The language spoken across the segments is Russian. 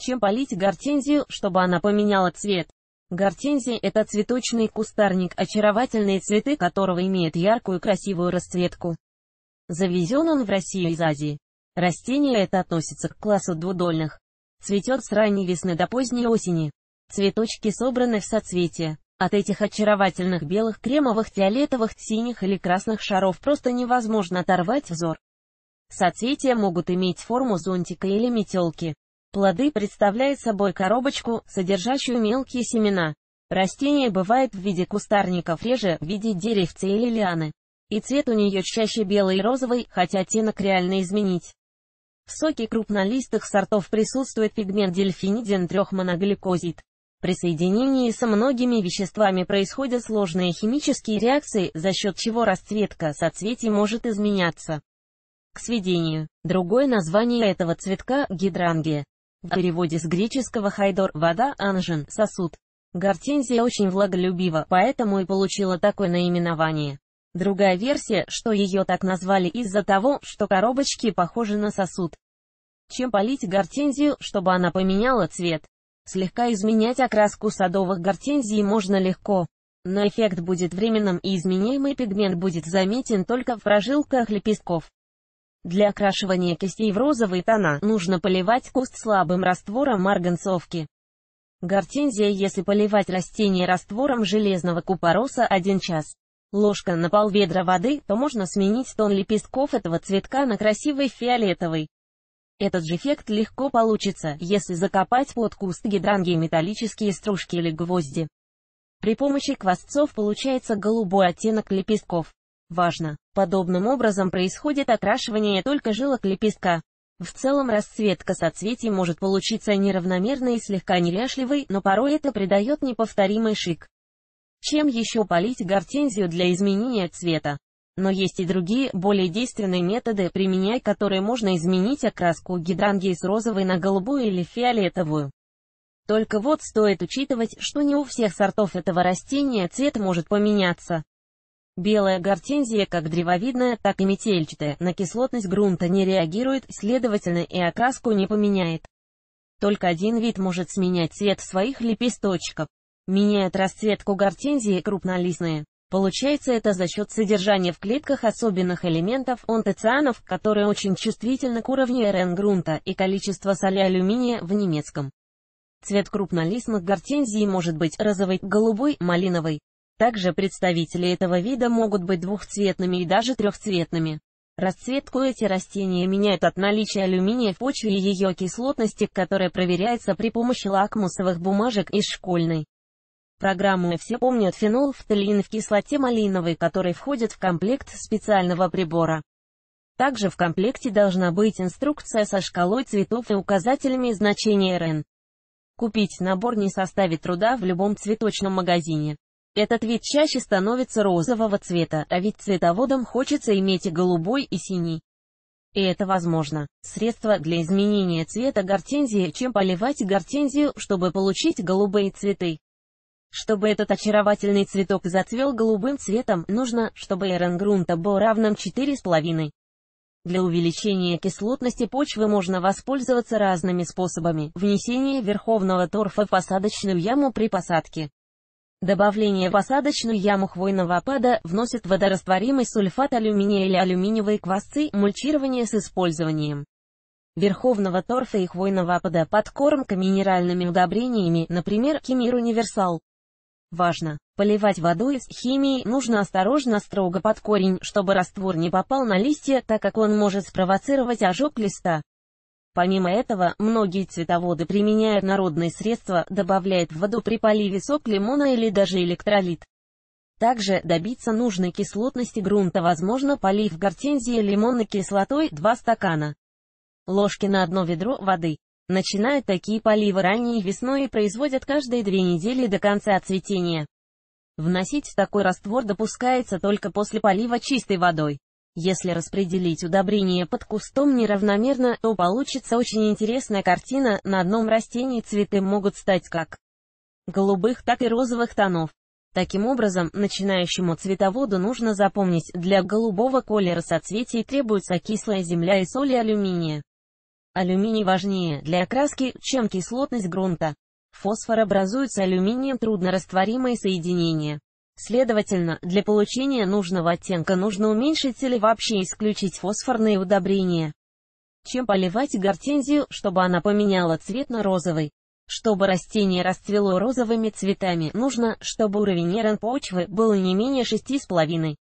чем полить гортензию, чтобы она поменяла цвет. Гортензия – это цветочный кустарник, очаровательные цветы которого имеют яркую красивую расцветку. Завезен он в Россию из Азии. Растение это относится к классу двудольных. Цветет с ранней весны до поздней осени. Цветочки собраны в соцветия. От этих очаровательных белых, кремовых, фиолетовых, синих или красных шаров просто невозможно оторвать взор. Соцветия могут иметь форму зонтика или метелки. Плоды представляют собой коробочку, содержащую мелкие семена. Растение бывает в виде кустарников реже, в виде деревца или лианы. И цвет у нее чаще белый и розовый, хотя оттенок реально изменить. В соке крупнолистых сортов присутствует пигмент дельфинидин трехмоногликозид. При соединении со многими веществами происходят сложные химические реакции, за счет чего расцветка соцветий может изменяться. К сведению, другое название этого цветка – гидрангия. В переводе с греческого «хайдор» — вода, анжин сосуд. Гортензия очень влаголюбива, поэтому и получила такое наименование. Другая версия, что ее так назвали из-за того, что коробочки похожи на сосуд. Чем полить гортензию, чтобы она поменяла цвет? Слегка изменять окраску садовых гортензий можно легко. Но эффект будет временным и изменяемый пигмент будет заметен только в прожилках лепестков. Для окрашивания костей в розовые тона нужно поливать куст слабым раствором марганцовки. Гортензия, если поливать растение раствором железного купороса 1 час, ложка на пол ведра воды, то можно сменить тон лепестков этого цветка на красивый фиолетовый. Этот же эффект легко получится, если закопать под куст гидранги металлические стружки или гвозди. При помощи квасцов получается голубой оттенок лепестков. Важно! Подобным образом происходит окрашивание только жилок лепестка. В целом расцветка соцветий может получиться неравномерной и слегка неряшливой, но порой это придает неповторимый шик. Чем еще полить гортензию для изменения цвета? Но есть и другие, более действенные методы, применяя которые можно изменить окраску гидрангии с розовой на голубую или фиолетовую. Только вот стоит учитывать, что не у всех сортов этого растения цвет может поменяться. Белая гортензия как древовидная, так и метельчатая, на кислотность грунта не реагирует, следовательно и окраску не поменяет. Только один вид может сменять цвет своих лепесточков. Меняют расцветку гортензии крупнолистные. Получается это за счет содержания в клетках особенных элементов онтоцианов, которые очень чувствительны к уровню РН грунта и количество соли алюминия в немецком. Цвет крупнолистных гортензий может быть розовый, голубой, малиновый. Также представители этого вида могут быть двухцветными и даже трехцветными. Расцветку эти растения меняют от наличия алюминия в почве и ее кислотности, которая проверяется при помощи лакмусовых бумажек из школьной. Программы все помнят фенолфталин в кислоте малиновой, который входит в комплект специального прибора. Также в комплекте должна быть инструкция со шкалой цветов и указателями значения РН. Купить набор не составит труда в любом цветочном магазине. Этот вид чаще становится розового цвета, а ведь цветоводам хочется иметь и голубой, и синий. И это возможно. Средство для изменения цвета гортензии, чем поливать гортензию, чтобы получить голубые цветы. Чтобы этот очаровательный цветок зацвел голубым цветом, нужно, чтобы РН грунта был равным 4,5. Для увеличения кислотности почвы можно воспользоваться разными способами. Внесение верховного торфа в посадочную яму при посадке. Добавление в осадочную яму хвойного опада вносит водорастворимый сульфат алюминия или алюминиевые квасцы, мульчирование с использованием верховного торфа и хвойного опада подкормка минеральными удобрениями, например, Кемир Универсал. Важно! Поливать водой с химией нужно осторожно строго под корень, чтобы раствор не попал на листья, так как он может спровоцировать ожог листа. Помимо этого, многие цветоводы применяют народные средства, добавляют в воду при поливе сок лимона или даже электролит. Также добиться нужной кислотности грунта возможно полив гортензии лимонной кислотой 2 стакана ложки на одно ведро воды. Начинают такие поливы ранней весной и производят каждые две недели до конца цветения. Вносить такой раствор допускается только после полива чистой водой. Если распределить удобрение под кустом неравномерно, то получится очень интересная картина, на одном растении цветы могут стать как голубых, так и розовых тонов. Таким образом, начинающему цветоводу нужно запомнить, для голубого колера соцветий требуется кислая земля и соль и алюминия. Алюминий важнее для окраски, чем кислотность грунта. Фосфор образуется алюминием труднорастворимые соединения. Следовательно, для получения нужного оттенка нужно уменьшить или вообще исключить фосфорные удобрения. Чем поливать гортензию, чтобы она поменяла цвет на розовый? Чтобы растение расцвело розовыми цветами, нужно, чтобы уровень РН почвы был не менее 6,5.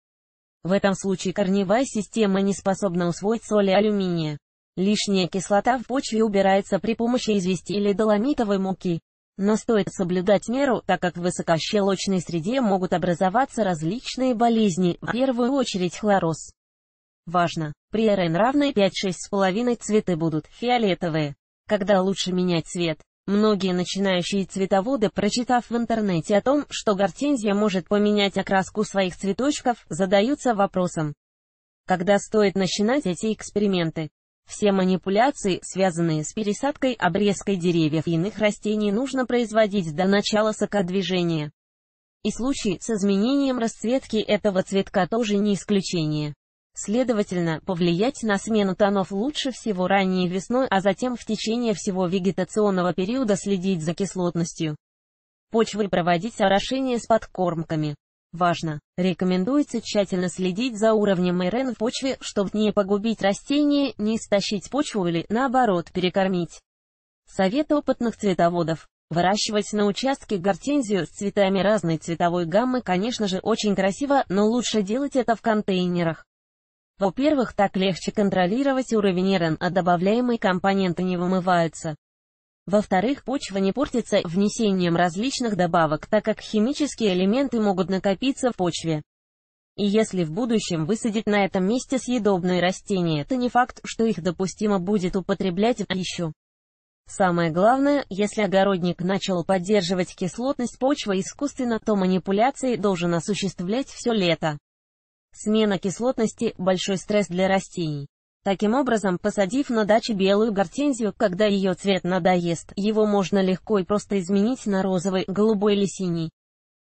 В этом случае корневая система не способна усвоить соли алюминия. Лишняя кислота в почве убирается при помощи извести или доломитовой муки. Но стоит соблюдать меру, так как в высокощелочной среде могут образоваться различные болезни, в первую очередь хлороз. Важно! При РН равной 5-6,5 цветы будут фиолетовые. Когда лучше менять цвет? Многие начинающие цветоводы, прочитав в интернете о том, что гортензия может поменять окраску своих цветочков, задаются вопросом, когда стоит начинать эти эксперименты. Все манипуляции, связанные с пересадкой, обрезкой деревьев и иных растений нужно производить до начала сокодвижения. И случай с изменением расцветки этого цветка тоже не исключение. Следовательно, повлиять на смену тонов лучше всего ранней весной, а затем в течение всего вегетационного периода следить за кислотностью почвы проводить орошение с подкормками. Важно! Рекомендуется тщательно следить за уровнем РН в почве, чтобы не погубить растение, не истощить почву или, наоборот, перекормить. Совет опытных цветоводов. Выращивать на участке гортензию с цветами разной цветовой гаммы, конечно же, очень красиво, но лучше делать это в контейнерах. Во-первых, так легче контролировать уровень РН, а добавляемые компоненты не вымываются. Во-вторых, почва не портится внесением различных добавок, так как химические элементы могут накопиться в почве. И если в будущем высадить на этом месте съедобные растения, то не факт, что их допустимо будет употреблять в пищу. Самое главное, если огородник начал поддерживать кислотность почвы искусственно, то манипуляции должен осуществлять все лето. Смена кислотности – большой стресс для растений. Таким образом, посадив на даче белую гортензию, когда ее цвет надоест, его можно легко и просто изменить на розовый, голубой или синий.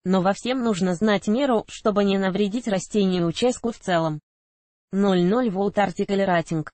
Но во всем нужно знать меру, чтобы не навредить растению и участку в целом. 00 Volt Article Rating